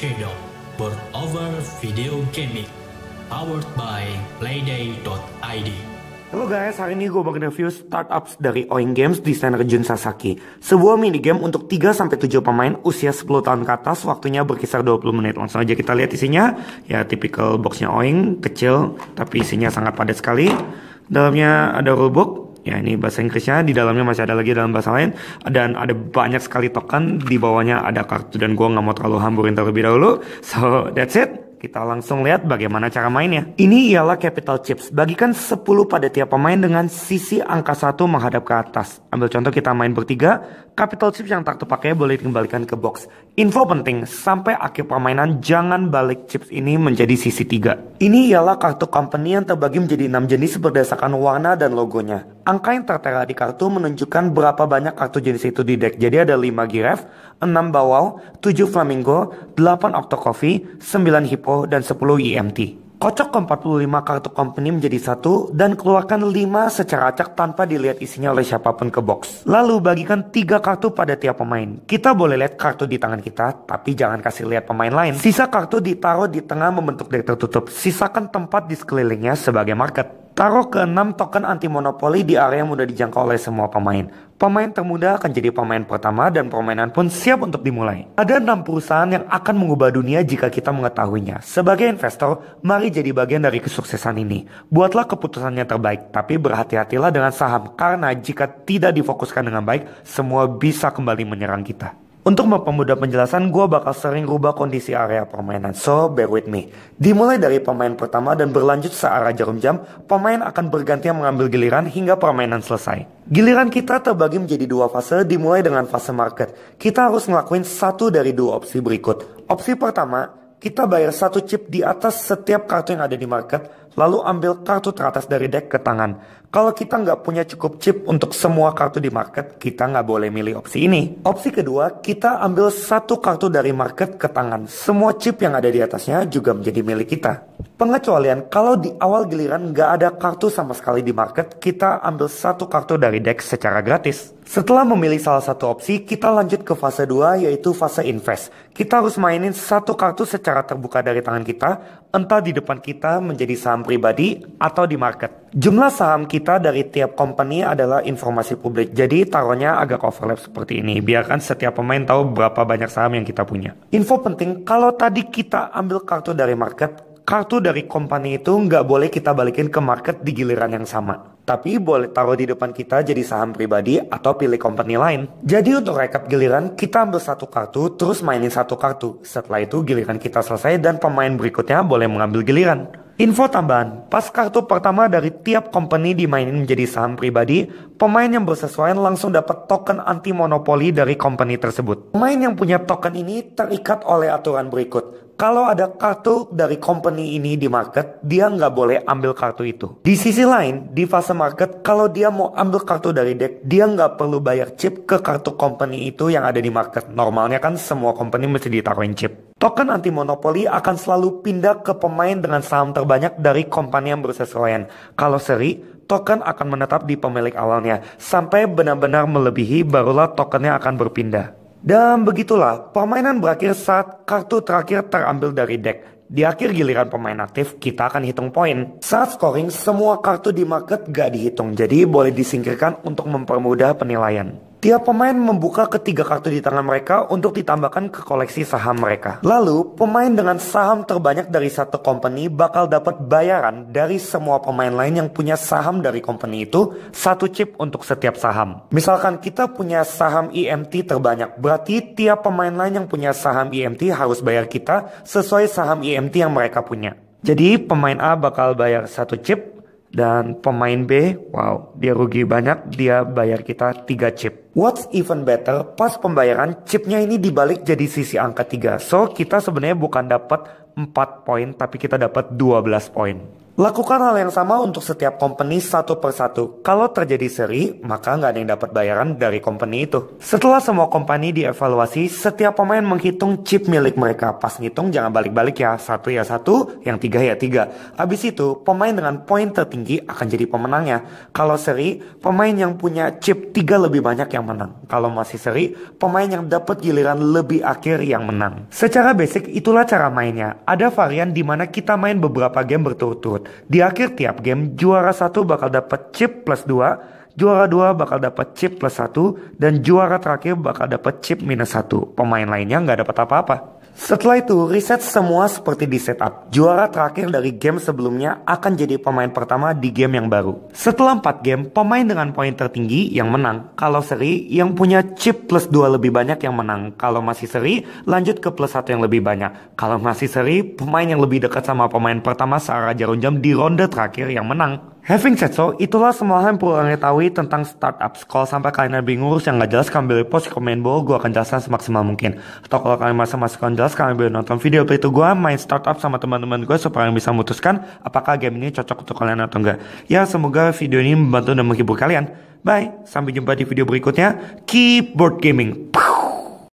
Shadow World Over Video Gaming Powered by Playday.id Halo guys, hari ini gue bakal review startups dari Oing Games desainer Jun Sasaki. Sebuah minigame untuk 3-7 pemain usia 10 tahun ke atas, waktunya berkisar 20 menit. Langsung aja kita lihat isinya. Ya, tipikal boxnya Oing, kecil, tapi isinya sangat padat sekali. Dalamnya ada rulebook, ya ini bahasa Inggrisnya di dalamnya masih ada lagi dalam bahasa lain dan ada banyak sekali token di bawahnya ada kartu dan gua nggak mau terlalu hamburin terlebih dahulu so that's it kita langsung lihat bagaimana cara mainnya. Ini ialah capital chips. Bagikan 10 pada tiap pemain dengan sisi angka 1 menghadap ke atas. Ambil contoh kita main bertiga, capital chips yang tak terpakai boleh dikembalikan ke box. Info penting, sampai akhir permainan jangan balik chips ini menjadi sisi 3. Ini ialah kartu company yang terbagi menjadi 6 jenis berdasarkan warna dan logonya. Angka yang tertera di kartu menunjukkan berapa banyak kartu jenis itu di deck. Jadi ada 5 giraffe, 6 bawal, 7 flamingo, 8 octocoffee, 9 hippo, dan 10 IMT. E Kocok ke-45 kartu company menjadi satu dan keluarkan 5 secara acak tanpa dilihat isinya oleh siapapun ke box. Lalu bagikan 3 kartu pada tiap pemain. Kita boleh lihat kartu di tangan kita, tapi jangan kasih lihat pemain lain. Sisa kartu ditaruh di tengah membentuk deck tertutup. Sisakan tempat di sekelilingnya sebagai market. Taruh ke 6 token anti monopoli di area yang mudah dijangkau oleh semua pemain. Pemain termuda akan jadi pemain pertama dan permainan pun siap untuk dimulai. Ada 6 perusahaan yang akan mengubah dunia jika kita mengetahuinya. Sebagai investor, mari jadi bagian dari kesuksesan ini. Buatlah keputusan yang terbaik, tapi berhati-hatilah dengan saham karena jika tidak difokuskan dengan baik, semua bisa kembali menyerang kita. Untuk mempermudah penjelasan, gue bakal sering rubah kondisi area permainan. So, bear with me. Dimulai dari pemain pertama dan berlanjut searah jarum jam, pemain akan bergantian mengambil giliran hingga permainan selesai. Giliran kita terbagi menjadi dua fase, dimulai dengan fase market. Kita harus ngelakuin satu dari dua opsi berikut. Opsi pertama, kita bayar satu chip di atas setiap kartu yang ada di market lalu ambil kartu teratas dari deck ke tangan. Kalau kita nggak punya cukup chip untuk semua kartu di market, kita nggak boleh milih opsi ini. Opsi kedua, kita ambil satu kartu dari market ke tangan. Semua chip yang ada di atasnya juga menjadi milik kita. Pengecualian, kalau di awal giliran nggak ada kartu sama sekali di market, kita ambil satu kartu dari deck secara gratis. Setelah memilih salah satu opsi, kita lanjut ke fase 2 yaitu fase invest. Kita harus mainin satu kartu secara terbuka dari tangan kita, entah di depan kita menjadi saham saham pribadi atau di market. Jumlah saham kita dari tiap company adalah informasi publik. Jadi taruhnya agak overlap seperti ini. Biarkan setiap pemain tahu berapa banyak saham yang kita punya. Info penting, kalau tadi kita ambil kartu dari market, kartu dari company itu nggak boleh kita balikin ke market di giliran yang sama. Tapi boleh taruh di depan kita jadi saham pribadi atau pilih company lain. Jadi untuk rekap giliran, kita ambil satu kartu, terus mainin satu kartu. Setelah itu giliran kita selesai dan pemain berikutnya boleh mengambil giliran. Info tambahan, pas kartu pertama dari tiap company dimainin menjadi saham pribadi, pemain yang bersesuaian langsung dapat token anti monopoli dari company tersebut. Pemain yang punya token ini terikat oleh aturan berikut. Kalau ada kartu dari company ini di market, dia nggak boleh ambil kartu itu. Di sisi lain, di fase market, kalau dia mau ambil kartu dari deck, dia nggak perlu bayar chip ke kartu company itu yang ada di market. Normalnya kan semua company mesti ditaruhin chip. Token anti monopoli akan selalu pindah ke pemain dengan saham terbanyak dari kompani yang selain. Kalau seri, token akan menetap di pemilik awalnya sampai benar-benar melebihi barulah tokennya akan berpindah. Dan begitulah, permainan berakhir saat kartu terakhir terambil dari deck. Di akhir giliran pemain aktif, kita akan hitung poin. Saat scoring, semua kartu di market gak dihitung, jadi boleh disingkirkan untuk mempermudah penilaian. Tiap pemain membuka ketiga kartu di tangan mereka untuk ditambahkan ke koleksi saham mereka. Lalu, pemain dengan saham terbanyak dari satu company bakal dapat bayaran dari semua pemain lain yang punya saham dari company itu satu chip untuk setiap saham. Misalkan kita punya saham EMT terbanyak, berarti tiap pemain lain yang punya saham EMT harus bayar kita sesuai saham EMT yang mereka punya. Jadi pemain A bakal bayar satu chip, dan pemain B, wow, dia rugi banyak, dia bayar kita 3 chip. What's even better, pas pembayaran chipnya ini dibalik jadi sisi angka 3. So, kita sebenarnya bukan dapat 4 poin, tapi kita dapat 12 poin. Lakukan hal yang sama untuk setiap company satu persatu. Kalau terjadi seri, maka nggak ada yang dapat bayaran dari company itu. Setelah semua company dievaluasi, setiap pemain menghitung chip milik mereka. Pas ngitung jangan balik-balik ya, satu ya satu, yang tiga ya tiga. Abis itu, pemain dengan poin tertinggi akan jadi pemenangnya. Kalau seri, pemain yang punya chip tiga lebih banyak yang menang. Kalau masih seri, pemain yang dapat giliran lebih akhir yang menang. Secara basic, itulah cara mainnya. Ada varian di mana kita main beberapa game berturut-turut tersebut. Di akhir tiap game, juara satu bakal dapat chip plus 2, juara 2 bakal dapat chip plus 1, dan juara terakhir bakal dapat chip minus 1. Pemain lainnya nggak dapat apa-apa. Setelah itu, riset semua seperti di setup. Juara terakhir dari game sebelumnya akan jadi pemain pertama di game yang baru. Setelah 4 game, pemain dengan poin tertinggi yang menang. Kalau seri, yang punya chip plus 2 lebih banyak yang menang. Kalau masih seri, lanjut ke plus 1 yang lebih banyak. Kalau masih seri, pemain yang lebih dekat sama pemain pertama searah jarum jam di ronde terakhir yang menang. Having said so, itulah semua hal yang perlu kalian ketahui tentang Startup Kalau sampai kalian ada bingung yang nggak jelas, kalian boleh post komen bawah, gue akan jelaskan semaksimal mungkin. Atau kalau kalian merasa masih kurang jelas, kalian boleh nonton video itu gue main startup sama teman-teman gue supaya kalian bisa memutuskan apakah game ini cocok untuk kalian atau enggak. Ya, semoga video ini membantu dan menghibur kalian. Bye, sampai jumpa di video berikutnya. Keyboard Gaming.